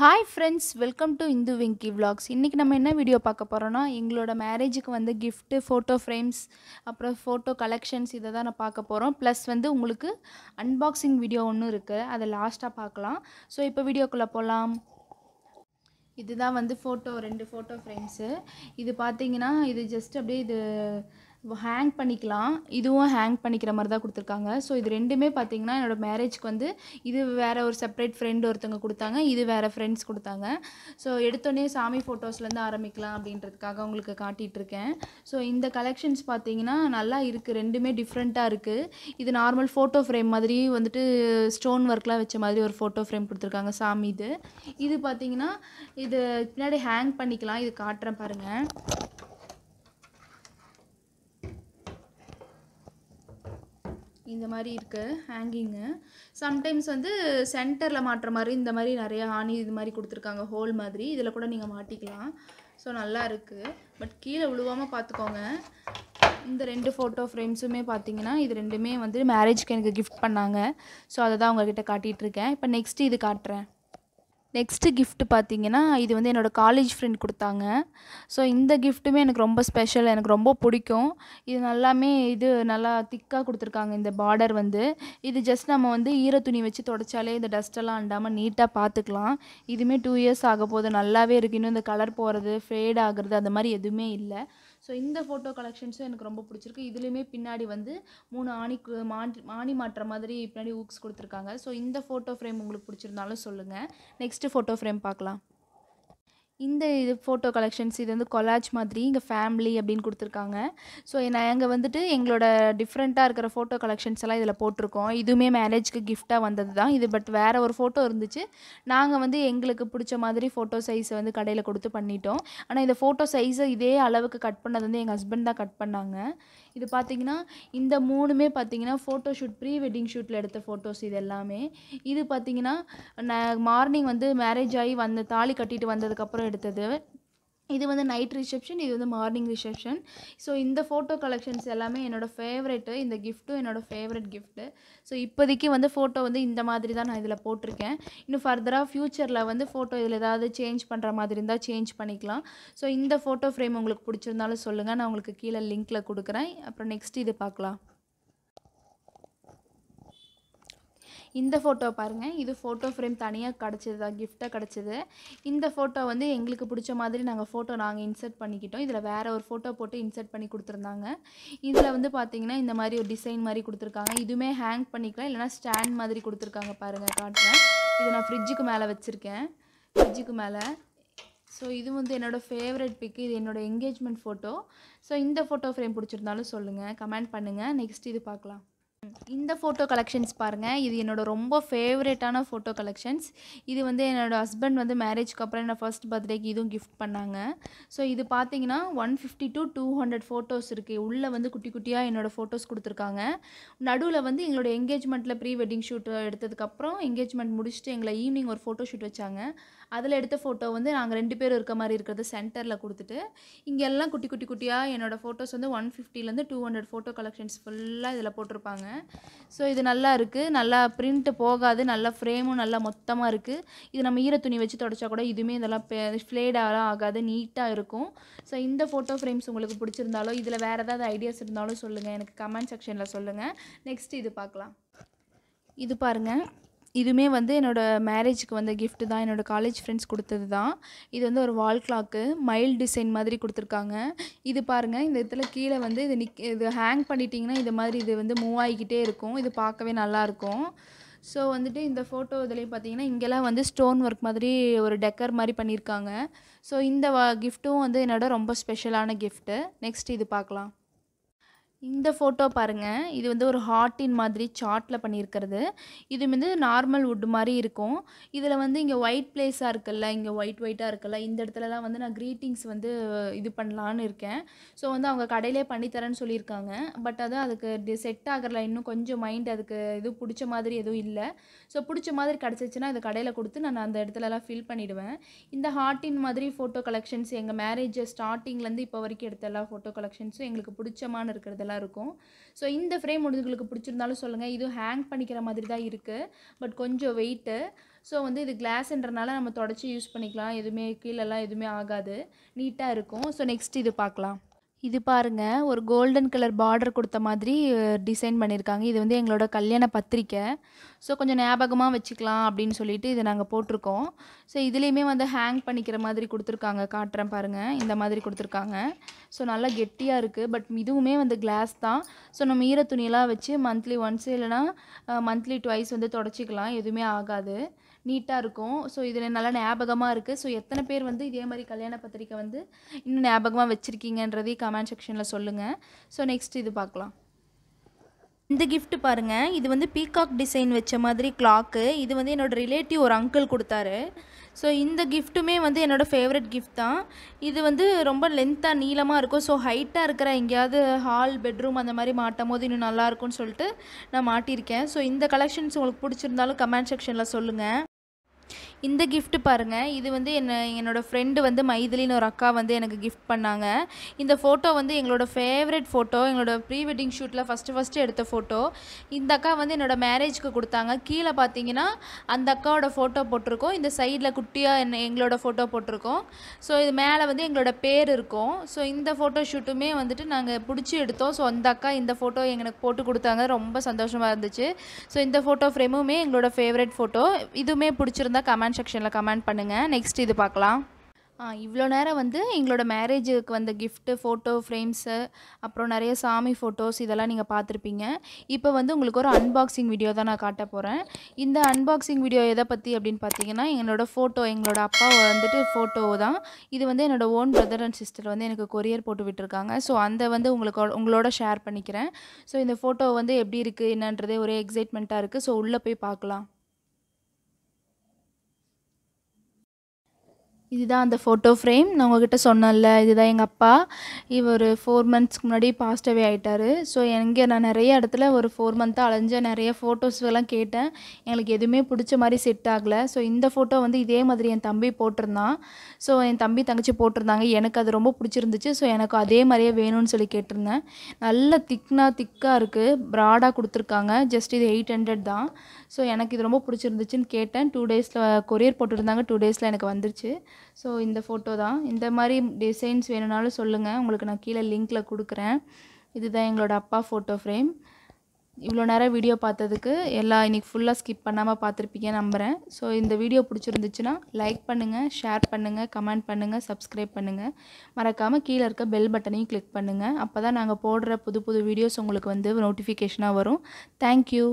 hi friends welcome to Indhu Venki vlogs இன்றைக்கி நம்ம என்ன வீடியோ பார்க்க போகிறோன்னா எங்களோட மேரேஜுக்கு வந்து கிஃப்ட்டு ஃபோட்டோ ஃப்ரேம்ஸ் அப்புறம் ஃபோட்டோ கலெக்ஷன்ஸ் இதை தான் நான் பார்க்க போகிறோம் ப்ளஸ் வந்து உங்களுக்கு அன்பாக்சிங் வீடியோ ஒன்று இருக்குது அதை லாஸ்ட்டாக பார்க்கலாம் ஸோ இப்போ வீடியோக்குள்ளே போகலாம் இதுதான் வந்து ஃபோட்டோ ரெண்டு ஃபோட்டோ ஃப்ரேம்ஸு இது பார்த்தீங்கன்னா இது ஜஸ்ட் அப்படியே இது ஹேங் பண்ணிக்கலாம் இதுவும் ஹேங் பண்ணிக்கிற மாதிரி தான் கொடுத்துருக்காங்க ஸோ இது ரெண்டுமே பார்த்தீங்கன்னா என்னோடய மேரேஜ்க்கு வந்து இது வேறு ஒரு செப்பரேட் ஃப்ரெண்டு ஒருத்தவங்க கொடுத்தாங்க இது வேறு ஃப்ரெண்ட்ஸ் கொடுத்தாங்க ஸோ எடுத்தோடனே சாமி ஃபோட்டோஸ்லேருந்து ஆரம்பிக்கலாம் அப்படின்றதுக்காக உங்களுக்கு காட்டிகிட்ருக்கேன் ஸோ இந்த கலெக்ஷன்ஸ் பார்த்தீங்கன்னா நல்லா இருக்குது ரெண்டுமே டிஃப்ரெண்ட்டாக இருக்குது இது நார்மல் ஃபோட்டோ ஃப்ரேம் மாதிரி வந்துட்டு ஸ்டோன் ஒர்க்லாம் வச்ச மாதிரி ஒரு ஃபோட்டோ ஃப்ரேம் கொடுத்துருக்காங்க சாமி இது இது பார்த்தீங்கன்னா இது பின்னாடி ஹேங் பண்ணிக்கலாம் இது காட்டுறேன் பாருங்கள் இந்த மாதிரி இருக்குது ஹேங்கிங்கு சம்டைம்ஸ் வந்து சென்டரில் மாட்டுற மாதிரி இந்த மாதிரி நிறைய ஆணி இது மாதிரி கொடுத்துருக்காங்க ஹோல் மாதிரி இதில் கூட நீங்கள் மாட்டிக்கலாம் ஸோ நல்லா இருக்குது பட் கீழே விழுவாமல் பார்த்துக்கோங்க இந்த ரெண்டு ஃபோட்டோ ஃப்ரேம்ஸுமே பார்த்தீங்கன்னா இது ரெண்டுமே வந்து மேரேஜ்க்கு எனக்கு கிஃப்ட் பண்ணாங்க ஸோ அதை தான் உங்கள்கிட்ட காட்டிகிட்ருக்கேன் இப்போ நெக்ஸ்ட்டு இது காட்டுறேன் நெக்ஸ்ட்டு கிஃப்ட் பார்த்தீங்கன்னா இது வந்து என்னோடய காலேஜ் ஃப்ரெண்ட் கொடுத்தாங்க ஸோ இந்த கிஃப்ட்டுமே எனக்கு ரொம்ப ஸ்பெஷல் எனக்கு ரொம்ப பிடிக்கும் இது நல்லாமே இது நல்லா திக்காக கொடுத்துருக்காங்க இந்த பார்டர் வந்து இது ஜஸ்ட் நம்ம வந்து ஈர துணி வச்சு தொடச்சாலே இந்த டஸ்ட்டெல்லாம் அண்டாமல் நீட்டாக பார்த்துக்கலாம் இதுவுமே டூ இயர்ஸ் ஆக போது நல்லாவே இருக்கு இன்னும் இந்த கலர் போகிறது ஃபேட் ஆகிறது அந்த மாதிரி எதுவுமே இல்லை ஸோ இந்த ஃபோட்டோ கலெக்ஷன்ஸும் எனக்கு ரொம்ப பிடிச்சிருக்கு இதுலேயுமே பின்னாடி வந்து மூணு ஆணி மாண்டி ஆணி மாற்ற மாதிரி பின்னாடி ஊக்ஸ் கொடுத்துருக்காங்க ஸோ இந்த ஃபோட்டோ ஃப்ரேம் உங்களுக்கு பிடிச்சிருந்தாலும் சொல்லுங்கள் நெக்ஸ்ட்டு ஃபோட்டோ ஃப்ரேம் பார்க்கலாம் இந்த இது ஃபோட்டோ கலெக்ஷன்ஸ் இது வந்து கொலாஜ் மாதிரி இங்கே ஃபேமிலி அப்படின்னு கொடுத்துருக்காங்க ஸோ நான் அங்கே வந்துட்டு எங்களோட டிஃப்ரெண்ட்டாக இருக்கிற ஃபோட்டோ கலெக்ஷன்ஸ் எல்லாம் இதில் போட்டிருக்கோம் இதுவுமே மேரேஜ்க்கு கிஃப்டாக வந்தது தான் இது பட் வேறு ஒரு ஃபோட்டோ இருந்துச்சு நாங்கள் வந்து எங்களுக்கு பிடிச்ச மாதிரி ஃபோட்டோ சைஸை வந்து கடையில் கொடுத்து பண்ணிட்டோம் ஆனால் இந்த ஃபோட்டோ சைஸை இதே அளவுக்கு கட் பண்ணது வந்து எங்கள் ஹஸ்பண்ட் தான் கட் பண்ணாங்க இது பார்த்திங்கன்னா இந்த மூணுமே பார்த்திங்கன்னா ஃபோட்டோ ஷூட் ப்ரீ வெட்டிங் ஷூட்டில் எடுத்த ஃபோட்டோஸ் இது எல்லாமே இது பார்த்திங்கன்னா நான் மார்னிங் வந்து மேரேஜ் ஆகி வந்த தாலி கட்டிட்டு வந்ததுக்கப்புறம் எடுத்தது இது வந்து நைட் ரிசப்ஷன் இது வந்து மார்னிங் ரிசப்ஷன் ஸோ இந்த ஃபோட்டோ கலெக்ஷன்ஸ் எல்லாமே என்னோடய ஃபேவரெட்டு இந்த கிஃப்ட்டும் என்னோடய ஃபேவரட் கிஃப்ட்டு ஸோ இப்போதைக்கு வந்து ஃபோட்டோ வந்து இந்த மாதிரி தான் நான் இதில் போட்டிருக்கேன் இன்னும் ஃபர்தராக ஃப்யூச்சரில் வந்து ஃபோட்டோ இதில் ஏதாவது சேஞ்ச் பண்ணுற மாதிரி இருந்தால் சேஞ்ச் பண்ணிக்கலாம் ஸோ இந்த ஃபோட்டோ ஃப்ரேம் உங்களுக்கு பிடிச்சிருந்தாலும் சொல்லுங்கள் நான் உங்களுக்கு கீழே லிங்க்கில் கொடுக்குறேன் அப்புறம் நெக்ஸ்ட் இது பார்க்கலாம் இந்த ஃபோட்டோ பாருங்கள் இது ஃபோட்டோ ஃப்ரேம் தனியாக கிடச்சிது தான் கிஃப்ட்டாக கிடச்சிது இந்த ஃபோட்டோ வந்து எங்களுக்கு பிடிச்ச மாதிரி நாங்கள் ஃபோட்டோ நாங்கள் இன்சர்ட் பண்ணிக்கிட்டோம் இதில் வேறு ஒரு ஃபோட்டோ போட்டு இன்சர்ட் பண்ணி கொடுத்துருந்தாங்க இதில் வந்து பார்த்திங்கன்னா இந்த மாதிரி ஒரு டிசைன் மாதிரி கொடுத்துருக்காங்க இதுவுமே ஹேங் பண்ணிக்கலாம் இல்லைனா ஸ்டாண்ட் மாதிரி கொடுத்துருக்காங்க பாருங்கள் காட்டுறேன் இது நான் ஃப்ரிட்ஜுக்கு மேலே வச்சுருக்கேன் ஃப்ரிட்ஜுக்கு மேலே ஸோ இது வந்து என்னோடய ஃபேவரட் பிக் இது என்னோடய என்கேஜ்மெண்ட் ஃபோட்டோ ஸோ இந்த ஃபோட்டோ ஃப்ரேம் பிடிச்சிருந்தாலும் சொல்லுங்கள் கமெண்ட் பண்ணுங்கள் நெக்ஸ்ட் இது பார்க்கலாம் இந்த ஃபோட்டோ கலெக்ஷன்ஸ் பாருங்கள் இது என்னோடய ரொம்ப ஃபேவரேட்டான ஃபோட்டோ கலெக்ஷன்ஸ் இது வந்து என்னோடய ஹஸ்பண்ட் வந்து மேரேஜ்க்கு அப்புறம் என்ன ஃபர்ஸ்ட் பர்த்டேக்கு இதுவும் கிஃப்ட் பண்ணாங்க ஸோ இது பார்த்தீங்கன்னா one fifty to two hundred photos இருக்குது உள்ளே வந்து குட்டி குட்டியாக என்னோடய ஃபோட்டோஸ் கொடுத்துருக்காங்க நடுவில் வந்து எங்களோட எங்கேஜ்மெண்ட்டில் ப்ரீ வெட்டிங் ஷூட்டு எடுத்ததுக்கப்புறம் எங்கேஜ்மெண்ட் முடிச்சுட்டு எங்களை ஈவினிங் ஒரு ஃபோட்டோ ஷூட் வச்சாங்க அதில் எடுத்த ஃபோட்டோ வந்து நாங்கள் ரெண்டு பேரும் இருக்க மாதிரி இருக்கிறது சென்டரில் கொடுத்துட்டு இங்கே எல்லாம் குட்டி குட்டி குட்டியாக என்னோடய ஃபோட்டோஸ் வந்து ஒன் ஃபிஃப்டிலேருந்து டூ ஹண்ட்ரட் ஃபோட்டோ கலெக்ஷன்ஸ் ஃபுல்லாக இதில் போட்டிருப்பாங்க வாங்கினேன் ஸோ இது நல்லா இருக்குது நல்லா பிரிண்ட்டு போகாது நல்லா ஃப்ரேமும் நல்லா மொத்தமாக இருக்குது இது நம்ம ஈர துணி வச்சு தொடச்சா கூட இதுவுமே இதெல்லாம் ஃப்ளேடாலாம் ஆகாது நீட்டாக இருக்கும் ஸோ இந்த ஃபோட்டோ ஃப்ரேம்ஸ் உங்களுக்கு பிடிச்சிருந்தாலோ இதில் வேறு ஏதாவது ஐடியாஸ் இருந்தாலும் சொல்லுங்கள் எனக்கு கமெண்ட் செக்ஷனில் சொல்லுங்கள் நெக்ஸ்ட் இது பார்க்கலாம் இது பாருங்கள் இதுவுமே வந்து என்னோடய மேரேஜுக்கு வந்த கிஃப்ட்டு தான் என்னோடய காலேஜ் ஃப்ரெண்ட்ஸ் கொடுத்தது தான் இது வந்து ஒரு வால் கிளாக்கு மைல் டிசைன் மாதிரி கொடுத்துருக்காங்க இது பாருங்கள் இந்த இடத்துல கீழே வந்து இது நிக் இது ஹேங் பண்ணிட்டீங்கன்னா இது மாதிரி இது வந்து மூவ் ஆகிக்கிட்டே இருக்கும் இது பார்க்கவே நல்லாயிருக்கும் ஸோ வந்துட்டு இந்த ஃபோட்டோ இதுலேயும் பார்த்தீங்கன்னா இங்கெல்லாம் வந்து ஸ்டோன் ஒர்க் மாதிரி ஒரு டெக்கர் மாதிரி பண்ணியிருக்காங்க ஸோ இந்த வா கிஃப்ட்டும் வந்து என்னோட ரொம்ப ஸ்பெஷலான கிஃப்ட்டு நெக்ஸ்ட் இது பார்க்கலாம் இந்த ஃபோட்டோ பாருங்கள் இது வந்து ஒரு ஹார்ட்டின் மாதிரி சார்ட்டில் பண்ணியிருக்கிறது இது வந்து நார்மல் வுட் மாதிரி இருக்கும் இதில் வந்து இங்கே ஒயிட் பிளேஸாக இருக்குல்ல இங்கே ஒயிட் ஒயிட்டாக இருக்குல்ல இந்த இடத்துலலாம் வந்து நான் க்ரீட்டிங்ஸ் வந்து இது பண்ணலான்னு இருக்கேன் ஸோ வந்து அவங்க கடையிலே பண்ணித்தரேன்னு சொல்லியிருக்காங்க பட் அது அதுக்கு செட் ஆகிறல இன்னும் கொஞ்சம் மைண்ட் அதுக்கு இது பிடிச்ச மாதிரி எதுவும் இல்லை ஸோ பிடிச்ச மாதிரி கிடச்சிச்சின்னா இதை கடையில் கொடுத்து நான் அந்த இடத்துலலாம் ஃபில் பண்ணிவிடுவேன் இந்த ஹார்ட்டின் மாதிரி ஃபோட்டோ கலெக்ஷன்ஸ் எங்கள் மேரேஜ் ஸ்டார்டிங்லேருந்து இப்போ வரைக்கும் எடுத்த எல்லா ஃபோட்டோ கலெக்ஷன்ஸும் எங்களுக்கு பிடிச்சமான இருக்கிறது இதெல்லாம் இருக்கும் ஸோ இந்த ஃப்ரேம் உங்களுக்கு பிடிச்சிருந்தாலும் சொல்லுங்கள் இதுவும் ஹேங் பண்ணிக்கிற மாதிரி தான் இருக்குது பட் கொஞ்சம் வெயிட்டு ஸோ வந்து இது கிளாஸ்ன்றனால நம்ம தொடச்சி யூஸ் பண்ணிக்கலாம் எதுவுமே கீழெல்லாம் எதுவுமே ஆகாது நீட்டாக இருக்கும் ஸோ நெக்ஸ்ட் இது பார்க்கலாம் இது பாருங்க ஒரு கோல்டன் கலர் பார்டர் கொடுத்த மாதிரி டிசைன் பண்ணியிருக்காங்க இது வந்து எங்களோட கல்யாண பத்திரிக்கை ஸோ கொஞ்சம் ஞாபகமாக வச்சுக்கலாம் அப்படின்னு சொல்லிட்டு இதை நாங்கள் போட்டிருக்கோம் ஸோ இதுலேயுமே வந்து ஹேங் பண்ணிக்கிற மாதிரி கொடுத்துருக்காங்க காட்டுறேன் பாருங்கள் இந்த மாதிரி கொடுத்துருக்காங்க ஸோ நல்லா கெட்டியாக இருக்குது பட் இதுவுமே வந்து கிளாஸ் தான் ஸோ நம்ம ஈர துணியெல்லாம் வச்சு மந்த்லி ஒன்ஸ் இல்லைனா மந்த்லி ட்வைஸ் வந்து தொடச்சிக்கலாம் எதுவுமே ஆகாது நீட்டாக இருக்கும் ஸோ இதில் நல்லா ஞாபகமாக இருக்குது ஸோ எத்தனை பேர் வந்து இதே மாதிரி கல்யாண பத்திரிக்கை வந்து இன்னும் ஞாபகமாக வச்சுருக்கீங்கன்றதே கமெண்ட் செக்ஷனில் சொல்லுங்கள் ஸோ நெக்ஸ்ட் இது பார்க்கலாம் இந்த கிஃப்ட் பாருங்கள் இது வந்து பீகாக் டிசைன் வச்ச மாதிரி கிளாக்கு இது வந்து என்னோடய ரிலேட்டிவ் ஒரு அங்கிள் கொடுத்தாரு ஸோ இந்த கிஃப்ட்டுமே வந்து என்னோடய ஃபேவரட் கிஃப்ட் தான் இது வந்து ரொம்ப லென்த்தாக நீளமாக இருக்கும் ஸோ ஹைட்டாக இருக்கிற எங்கேயாவது ஹால் பெட்ரூம் அந்த மாதிரி மாட்டும் போது இன்னும் நல்லாயிருக்கும்னு சொல்லிட்டு நான் மாட்டியிருக்கேன் ஸோ இந்த கலெக்ஷன்ஸ் உங்களுக்கு பிடிச்சிருந்தாலும் கமெண்ட் செக்ஷனில் சொல்லுங்கள் இந்த கிஃப்ட் பாருங்கள் இது வந்து என்ன என்னோடய ஃப்ரெண்டு வந்து மைதிலின்னு ஒரு அக்கா வந்து எனக்கு கிஃப்ட் பண்ணாங்க இந்த ஃபோட்டோ வந்து எங்களோட ஃபேவரட் ஃபோட்டோ எங்களோட ப்ரீ வெட்டிங் ஷூட்டில் ஃபஸ்ட்டு ஃபஸ்ட்டு எடுத்த ஃபோட்டோ இந்த அக்கா வந்து என்னோடய மேரேஜ்க்கு கொடுத்தாங்க கீழே பார்த்தீங்கன்னா அந்த அக்காவோட ஃபோட்டோ போட்டிருக்கோம் இந்த சைடில் குட்டியாக என்ன எங்களோட ஃபோட்டோ போட்டிருக்கோம் ஸோ இது மேலே வந்து எங்களோட பேர் இருக்கும் ஸோ இந்த ஃபோட்டோ ஷூட்டுமே வந்துட்டு நாங்கள் பிடிச்சி எடுத்தோம் ஸோ அந்த அக்கா இந்த ஃபோட்டோ எனக்கு போட்டு கொடுத்தாங்க ரொம்ப சந்தோஷமாக இருந்துச்சு ஸோ இந்த ஃபோட்டோ ஃப்ரேமுமே எங்களோட ஃபேவரட் ஃபோட்டோ இதுவுமே பிடிச்சிருந்தா இருந்தால் கமெண்ட் செக்ஷனில் கமெண்ட் பண்ணுங்கள் நெக்ஸ்ட் இது பார்க்கலாம் இவ்வளோ நேரம் வந்து எங்களோட மேரேஜுக்கு வந்த கிஃப்ட்டு ஃபோட்டோ ஃப்ரேம்ஸு அப்புறம் நிறைய சாமி ஃபோட்டோஸ் இதெல்லாம் நீங்கள் பார்த்துருப்பீங்க இப்போ வந்து உங்களுக்கு ஒரு அன்பாக்சிங் வீடியோ தான் நான் காட்ட போகிறேன் இந்த அன்பாக்சிங் வீடியோ எதை பற்றி அப்படின்னு பார்த்தீங்கன்னா எங்களோடய ஃபோட்டோ எங்களோட அப்பா வந்துட்டு ஃபோட்டோ தான் இது வந்து என்னோடய ஓன் பிரதர் அண்ட் சிஸ்டர் வந்து எனக்கு கொரியர் போட்டு விட்டுருக்காங்க ஸோ அந்த வந்து உங்களுக்கு உங்களோட ஷேர் பண்ணிக்கிறேன் ஸோ இந்த ஃபோட்டோ வந்து எப்படி இருக்குது என்னன்றதே ஒரே எக்ஸைட்மெண்ட்டாக இருக்குது ஸோ உள்ளே போய் பார்க்கலாம் இதுதான் அந்த ஃபோட்டோ ஃப்ரேம் நான் உங்ககிட்ட சொன்னேன்ல இதுதான் எங்கள் அப்பா இவர் ஃபோர் மந்த்ஸ்க்கு முன்னாடி பாஸ்டவே ஆகிட்டார் ஸோ எங்கே நான் நிறைய இடத்துல ஒரு ஃபோர் மந்த்தாக அலைஞ்ச நிறைய ஃபோட்டோஸ்லாம் கேட்டேன் எங்களுக்கு எதுவுமே பிடிச்ச மாதிரி செட் ஆகலை ஸோ இந்த ஃபோட்டோ வந்து இதே மாதிரி என் தம்பி போட்டிருந்தான் ஸோ என் தம்பி தங்கச்சி போட்டிருந்தாங்க எனக்கு அது ரொம்ப பிடிச்சிருந்துச்சு ஸோ எனக்கு அதே மாதிரியே வேணும்னு சொல்லி கேட்டிருந்தேன் நல்ல திக்னா திக்காக இருக்குது ப்ராடாக கொடுத்துருக்காங்க ஜஸ்ட் இது எயிட் ஹண்ட்ரட் தான் ஸோ எனக்கு இது ரொம்ப பிடிச்சிருந்துச்சுன்னு கேட்டேன் டூ டேஸில் கொரியர் போட்டிருந்தாங்க டூ டேஸில் எனக்கு வந்துருச்சு ஸோ இந்த ஃபோட்டோ தான் இந்த மாதிரி டிசைன்ஸ் வேணும்னாலும் சொல்லுங்கள் உங்களுக்கு நான் கீழே லிங்க்கில் கொடுக்குறேன் இதுதான் எங்களோட அப்பா ஃபோட்டோ ஃப்ரேம் இவ்வளோ நேரம் வீடியோ பார்த்ததுக்கு எல்லா இன்றைக்கி ஃபுல்லாக ஸ்கிப் பண்ணாமல் பார்த்துருப்பீங்க நம்புகிறேன் ஸோ இந்த வீடியோ பிடிச்சிருந்துச்சுன்னா லைக் பண்ணுங்கள் ஷேர் பண்ணுங்கள் கமெண்ட் பண்ணுங்கள் சப்ஸ்கிரைப் பண்ணுங்கள் மறக்காமல் கீழே இருக்க பெல் பட்டனையும் கிளிக் பண்ணுங்கள் அப்போ தான் நாங்கள் போடுற புது புது வீடியோஸ் உங்களுக்கு வந்து நோட்டிஃபிகேஷனாக வரும் தேங்க்யூ